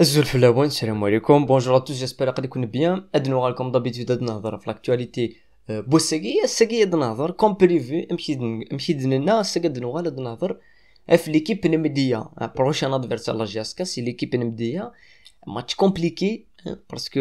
الزول السلام عليكم بونجور ا توس جيسبر يكون بيان اد نوغالكم دابيتود اد نهضر في لاكتواليتي بوساكي الساكي اد نهضر كوم بريفي امشي امشي دنا الساكي اد نوغال اد نهضر اف ليكيب نمدية بروشان ادفيرس لا جاسكا سي ليكيب نمديا ماتش كومبليكي باسكو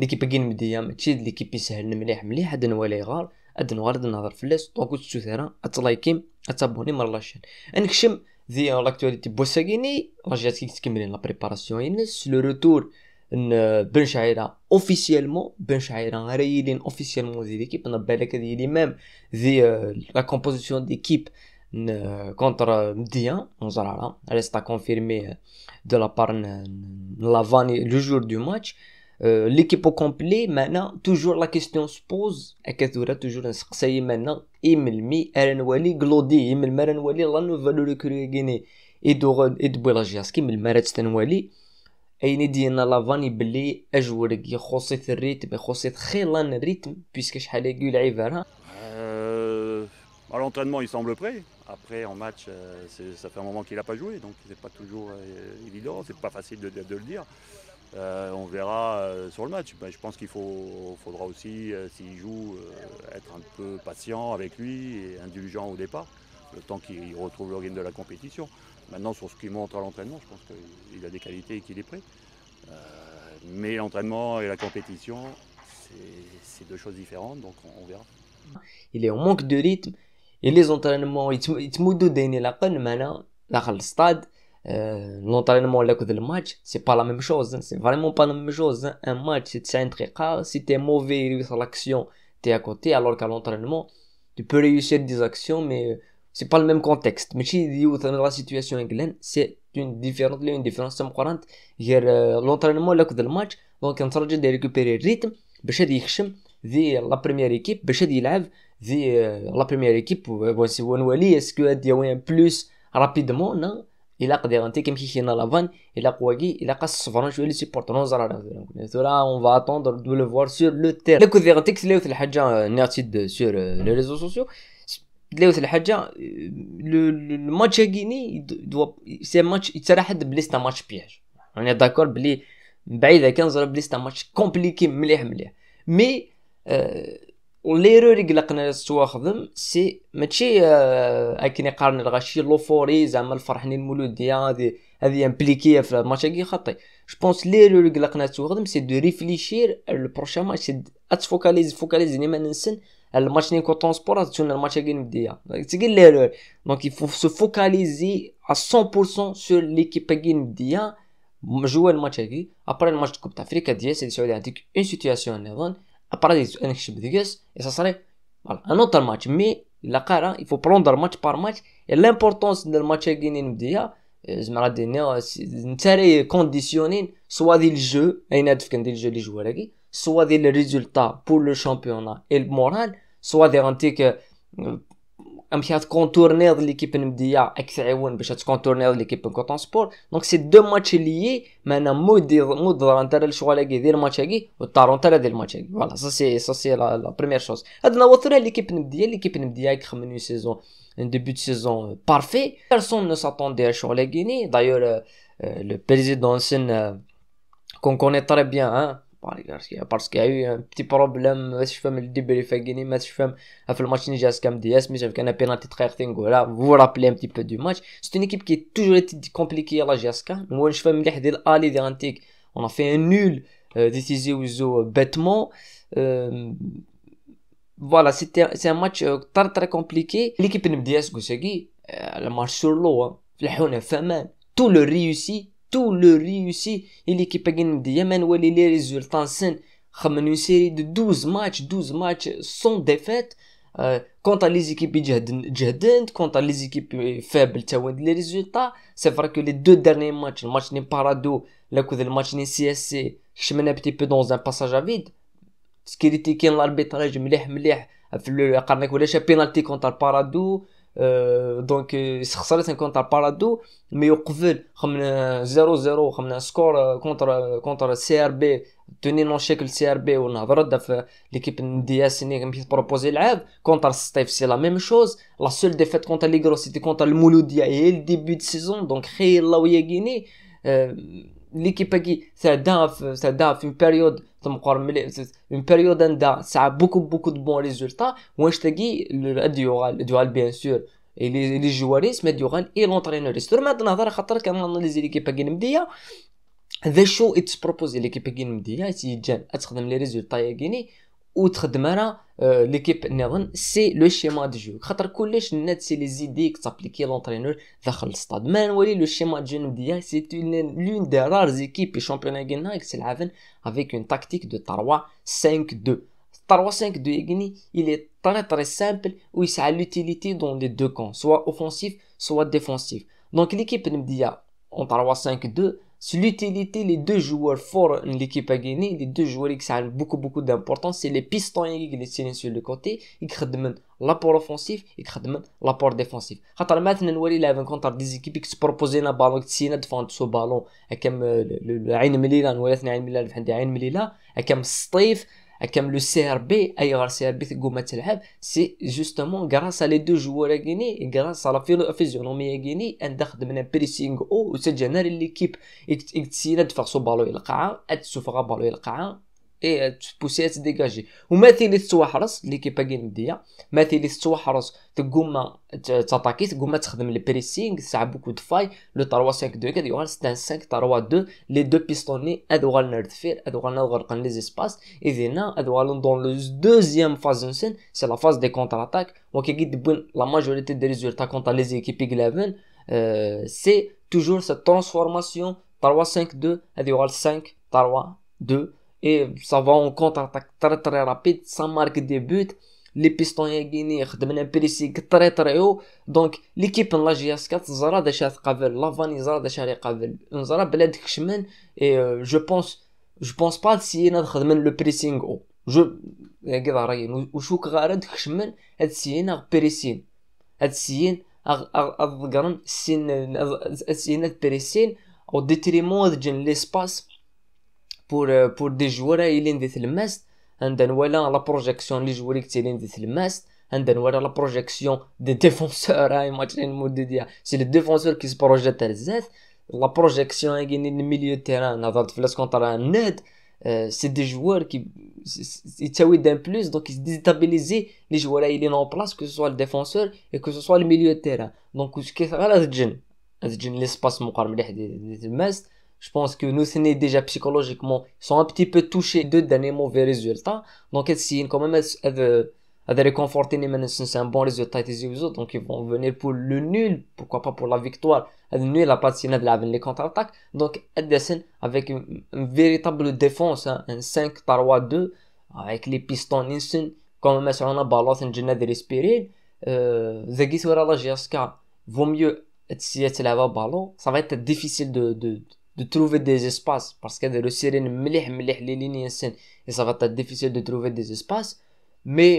ليكيب كي نمديا ماشي ليكيب يسهل مليح مليح اد نوالي غار اد نوغال اد نهضر فلاس دونك تسوثيرا اتلايكيم اتابوني مرلاشين لاشين انكشم دي ذي لاكتواليتي بوساكيني رجعت كي تكملين لا بريباراسيون ينس لو روتور بن شعيره اوفيسيالمون بن شعيره راه يلين اوفيسيالمون ذي ليكيب انا بالك هذه لي ميم ذي لا كومبوزيسيون ديكيب كونتر مديان نزرعه ريستا كونفيرمي دو لابار بار لافاني لو جور دو ماتش Euh, l'équipe au complet maintenant toujours la question se pose à Kadoura toujours succès y Imelmi, maintenant Emil mi Aranwali Glodi Emil Maranwali la nouvelle recrue Guinée et de et de Belagiaski Emil Maratstanwali dans la لافاني بلي اجور كي خصيت الريتم خصيت خيلان الريتم puisque puisque je يلعب راه euh, À l'entraînement, il semble prêt. Après, en match, euh, ça fait un moment qu'il n'a pas joué, donc c'est pas toujours évident, c'est pas facile de, de le dire. Euh, on verra euh, sur le match. Mais je pense qu'il faudra aussi, euh, s'il joue, être un peu patient avec lui et indulgent au départ, le temps qu'il retrouve le rythme de la compétition. Maintenant, sur ce qu'il montre à l'entraînement, je pense qu'il a des qualités et qu'il est prêt. mais l'entraînement et la compétition, c'est deux choses différentes, donc on, verra. Il est en manque de rythme. Et les entraînements, ils en manque le stade. L'entraînement à que le match, c'est pas la même chose, hein. c'est vraiment pas la même chose. Hein. Un match, c'est rare, si t'es mauvais sur l'action, t'es à côté, alors qu'à l'entraînement, tu peux réussir des actions, mais euh, c'est pas le même contexte. Mais si oh, la situation anglaise, c'est une différence, une différence 40 euh, L'entraînement à le match, donc on s'agit de récupérer le rythme, La première équipe ذي لا euh, la première équipe équipe, يلعب si on que tu ce un plus rapidement, non? الا قدير انت كيمشي شي هنا لافان الا قواكي الا قاس الصفران شويه لي سيبورت نوزر على ثورا اون فا اتوندر دو لو فوار سور لو تير لا قدير انت تلاوث الحاجه نيرتيد سور لي ريزو سوسيو تلاوث الحاجه الماتش كيني سي ماتش يتراحد بلي ستا ماتش بياج انا داكور بلي بعيده كنزر بلي ستا ماتش كومبليكي مليح مليح مي والليرور يقلقنا تواخذم سي ماشي آه، اكن يقارن الغاشي لوفوري زعما الفرح ني المولوديه هذه هذه امبليكيه في الماتش كي خطي جو بونس ليرور يقلقنا تواخذم سي دو ريفليشير البروشان ماتش اتفوكاليز فوكاليز ني ما ننسن الماتش نيكو تونسبور تسونا الماتش كي نبديا تقول ليرور دونك يفو سو فوكاليزي 100% سور ليكيب كي نبديا جوا الماتش كي ابري الماتش كوب تاع افريكا ديال السعوديه عندك اون سيتياسيون نظن Paradis et ça serait un autre match. Mais la cara, il faut prendre match par match et l'importance du match à Guinée nous dit c'est conditionné soit le jeu, soit le résultat pour le championnat et le moral, soit des que euh, on puis a l'équipe NBA, etc. Sport. Donc ces deux matchs liés, mais il a pas de Voilà, ça c'est la première chose. Et l'équipe qui saison, un début de saison euh, parfait. Personne ne s'attendait à D'ailleurs, euh, euh, le président, qu'on connaît très bien. Hein, parce que parce qu'il y a eu un petit problème match femme le début les faire match femme a fait le match nigerien skm ds mais j'avais qu'un appétit très hargneux là voilà rappelez un petit peu du match c'est une équipe qui est toujours été compliquée à la jaska mais match a hâte d'aller on a fait un nul euh, décidé ouzo euh, bêtement euh, voilà c'était c'est un match très très compliqué l'équipe de skm goségui elle marche sur l'eau la reine femelle tout le réussit tout le réussi et l'équipe a gagné de Yemen ou les résultats comme une série de 12 matchs 12 matchs sans défaite quant à les équipes jadent quant à les équipes faibles les résultats c'est vrai que les deux derniers matchs le match n'est Parado le match n'est CSC je un petit peu dans un passage à vide ce qui était l'arbitrage مليح مليح في le pénalty contre Paradou euh, donc euh, il 50 euh, contre mais vous final 0-0 0 score contre le CRB tu n'imagines pas le CRB on a vraiment d'affaire l'équipe de D qui n'est contre Steve c'est la même chose la seule défaite contre l'IGRO c'était contre le Mouloudia et le début de saison donc ليكيبا كي ساعدها ساعدها في بيريود قر ملي اون بيريود عندها ساعه بوكو بوكو دو بون ريزولتا واش تاكي الديوغال ديوغال بيان سور لي لي جوار اسمه ديوغال اي لونترينور سور ما نهضر خاطر اناليزي ليكيبا كي نمديه ذا شو اتس بروبوزي ليكيبا كي نمديه جان تخدم لي ريزولتا ياكيني Outre tradmara euh, l'équipe Neven, c'est le schéma de jeu. net, c'est les idées que à l'entraîneur dans le stade. Mais le schéma de jeu ah, c'est l'une des rares équipes du championnat Guinna avec avec une tactique de Tarwa 5-2. Tarwa 5 2 il est très très simple où il a l'utilité dans les deux camps, soit offensif, soit défensif. Donc l'équipe Nibdia ah, en Tarwa 5-2, c'est l'utilité les deux joueurs forts de l'équipe à gagner, les deux joueurs qui ont beaucoup beaucoup d'importance, c'est les pistons qui les sur le côté, ils créent l'apport offensif, ils créent l'apport défensif. maintenant on a contre des équipes qui se proposent un ballon, qui s'y défendent ce ballon, comme euh, le عين مليلة ولا عين مليلة عين مليلة 1 سطيف كم لو سي ار بي اي غير سي ار بي تقوم تلعب سي جوستومون غراس على دو جوور غيني غراس على فيزيونومي غيني ان دخل من بريسينغ او وسجلنا لليكيب اكتسينا دفع سو بالو يلقاها القاعه اتسوفغا بالو يلقاها et elle euh, te poussait à te dégager. Ou mathili stouahras, l'équipe a gagné d'hier, mathili stouahras, te gomma, euh, t'attaquer, te gomma, tu le pressing, ça a beaucoup de failles, le tarwa 5-2, c'est un 5, tarwa 2, les deux pistonnés, adoual nerdfir, adoual nerdfir, adoual les espaces, et vena, adoual dans le deuxième phase c'est la phase des contre-attaques, ou la majorité des résultats contre les équipes Eleven, euh, c'est toujours cette transformation, tarwa 5-2, adoual 5, tarwa 2, et ça va en contre-attaque très très rapide, ça marque des buts. Les pistons et guinir le un pressing très très haut. Donc l'équipe en la GS4 Zara de chef la Lavani Zara de chef Kavel, Zara Bled Et euh, je pense, je pense pas de il y le pressing haut. Je, je vais vous dire, je suis un peu de chemin, je un pressing. Je suis un pressing, je pressing au détriment de l'espace. Euh, pour des joueurs hein, il y a des et on voilà la projection les joueurs qui tiennent des lmas hna voilà la projection des défenseurs hein, dire c'est les défenseurs qui se projettent vers la projection en hein, milieu de terrain avant place contre net euh, c'est des joueurs qui ils en d'un plus donc ils se déstabilisent. les joueurs sont sont en place que ce soit le défenseur et que ce soit le milieu de terrain donc ce que ça la zgen zgen l'espace maroc malih des je pense que nous, c'est déjà psychologiquement, sont un petit peu touchés de donner mauvais résultats. Donc, ils quand même à euh, réconforter c'est un bon résultat donc ils vont venir pour le nul pourquoi pas pour la victoire le nul la pas de les contre-attaques donc avec une, véritable défense hein. un 5 par 2 avec les pistons Ninsen quand même sur un ballon de respirer zagi la GSK euh, vaut mieux si ballon ça va être difficile de de trouver des espaces parce que et ça va être difficile de trouver des espaces mais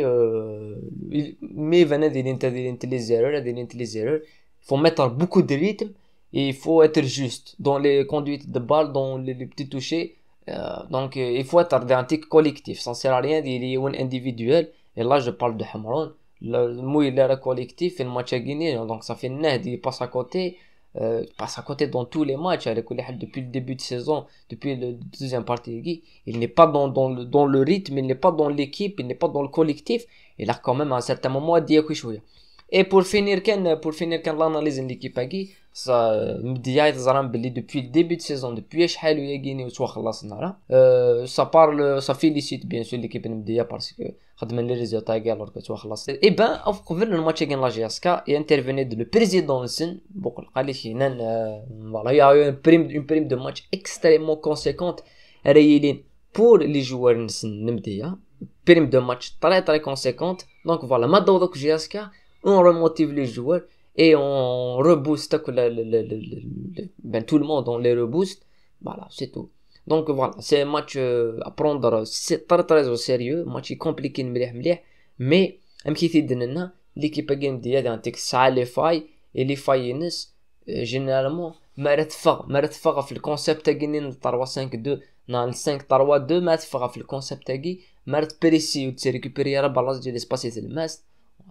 venait euh, mais les erreurs les erreurs faut mettre beaucoup de rythme et il faut être juste dans les conduites de balles dans les, petits touchés euh, donc euh, il faut être identique collectif ça sert à rien d'y un individuel et là je parle de Hamron le mouille collectif et le match à guinée donc ça fait une il passe à côté euh, passe à côté dans tous les matchs. Depuis le début de saison, depuis le deuxième partie, il n'est pas dans, le, rythme, il n'est pas dans l'équipe, il n'est pas dans le collectif. Il a quand même à un certain moment à dire et pour finir, pour finir, l'analyse de l'équipe a hein, dit, ça euh, me depuis le début de saison, depuis que je suis allé, euh, ça parle, ça félicite bien sûr l'équipe de Mdia parce que je résultats alors que suis allé, Et bien, au cours le match avec la GSK, il est intervenu le président Sin, euh, il a eu une prime, une prime de match extrêmement conséquente pour les joueurs de Mdia, une hein. prime de match très très conséquente. Donc voilà, maintenant que GSK, on remotive les joueurs et on rebooste ben, tout le monde, on les rebooste. Voilà, c'est tout. Donc voilà, c'est un match euh, à prendre euh, c'est très très au sérieux, Un match compliqué mais même si l'équipe game ديالي غتعطيك الساعه les et les failles euh, généralement ما تفغ ما تفغ في الكونسيبت le 3 5 2 Dans le 5 3 2 ما تفغ في الكونسيبت تاعي ما تبريسي la balance de l'espace et de l'espace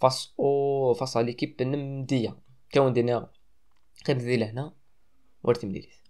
فاس او فاس على ليكيب نمديه كاون ديالنا قيم ذي لهنا ورتم ديالها